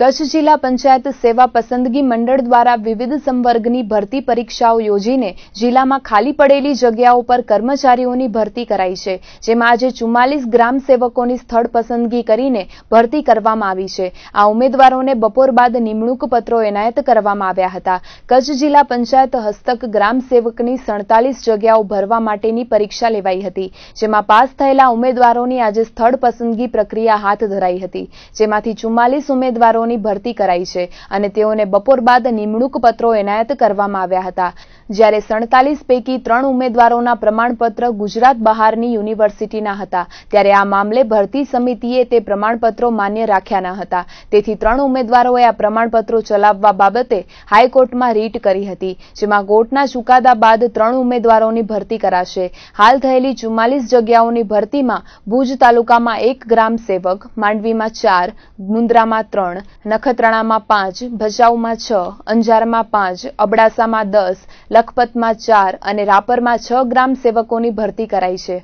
કચ્છ જિલ્લા પંચાયત સેવા પસંદગી મંડળ દ્વારા વિવિધ સંવર્ગની ભરતી પરીક્ષાઓ યોજીને જિલ્લામાં ખાલી પડેલી જગ્યાઓ પર કર્મચારીઓની ભરતી કરાઈ છે જેમાં આજે ચુમ્માલીસ ગ્રામ સેવકોની સ્થળ પસંદગી કરીને ભરતી કરવામાં આવી છે આ ઉમેદવારોને બપોર બાદ નિમણૂક પત્રો એનાયત કરવામાં આવ્યા હતા કચ્છ જિલ્લા પંચાયત હસ્તક ગ્રામ સેવકની સડતાલીસ જગ્યાઓ ભરવા માટેની પરીક્ષા લેવાઈ હતી જેમાં પાસ થયેલા ઉમેદવારોની આજે સ્થળ પસંદગી પ્રક્રિયા હાથ ધરાઈ હતી જેમાંથી ચુમ્માલીસ ઉમેદવારો પદોની ભરતી કરાઈ છે અને તેઓને બપોર બાદ નિમણૂક પત્રો એનાયત કરવામાં આવ્યા હતા જ્યારે સડતાલીસ પૈકી ત્રણ ઉમેદવારોના પ્રમાણપત્ર ગુજરાત બહારની યુનિવર્સિટીના હતા ત્યારે આ મામલે ભરતી સમિતિએ તે પ્રમાણપત્રો માન્ય રાખ્યા ન હતા તેથી ત્રણ ઉમેદવારોએ આ પ્રમાણપત્રો ચલાવવા બાબતે હાઈકોર્ટમાં રીટ કરી હતી જેમાં કોર્ટના ચુકાદા બાદ ત્રણ ઉમેદવારોની ભરતી કરાશે હાલ થયેલી ચુમ્માલીસ જગ્યાઓની ભરતીમાં ભુજ તાલુકામાં એક ગ્રામ સેવક માંડવીમાં ચાર મુન્દ્રામાં ત્રણ નખત્રાણામાં પાંચ ભચાઉમાં છ અંજારમાં પાંચ અબડાસામાં દસ લખપતમાં ચાર અને રાપરમાં છ ગ્રામ સેવકોની ભરતી કરાઈ છે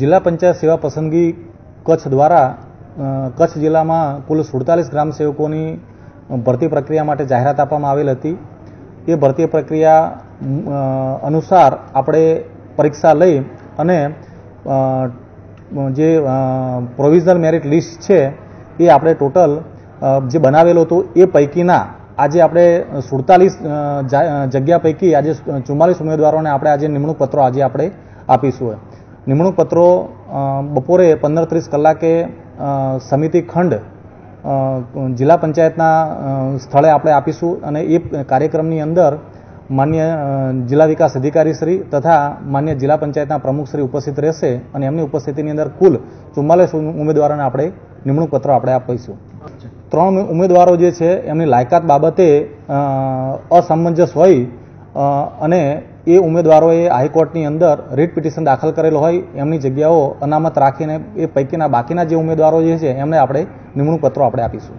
જિલ્લા પંચાયત સેવા પસંદગી કચ્છ દ્વારા કચ્છ જિલ્લામાં કુલ સુડતાલીસ ગ્રામ સેવકોની ભરતી પ્રક્રિયા માટે જાહેરાત આપવામાં આવેલ હતી એ ભરતી પ્રક્રિયા અનુસાર આપણે પરીક્ષા લઈ અને જે પ્રોવિઝનલ મેરિટ લિસ્ટ છે એ આપણે ટોટલ જે બનાવેલું હતું એ પૈકીના આજે આપણે સુડતાલીસ જગ્યા પૈકી આજે ચુમ્માલીસ ઉમેદવારોને આપણે આજે નિમણૂક પત્રો આજે આપણે આપીશું નિમણૂક પત્રો બપોરે પંદર ત્રીસ કલાકે સમિતિ ખંડ જિલ્લા પંચાયતના સ્થળે આપણે આપીશું અને એ કાર્યક્રમની અંદર માન્ય જિલ્લા વિકાસ અધિકારી શ્રી તથા માન્ય જિલ્લા પંચાયતના પ્રમુખશ્રી ઉપસ્થિત રહેશે અને એમની ઉપસ્થિતિની અંદર કુલ ચુમ્માલીસ ઉમેદવારોને આપણે નિમણૂક પત્રો આપણે આપીશું ત્રણ ઉમેદવારો જે છે એમની લાયકાત બાબતે અસમંજસ હોય અને એ ઉમેદવારોએ હાઈકોર્ટની અંદર રીટ પિટિશન દાખલ કરેલ હોય એમની જગ્યાઓ અનામત રાખીને એ પૈકીના બાકીના જે ઉમેદવારો જે છે એમને આપણે નિમણૂક પત્રો આપણે આપીશું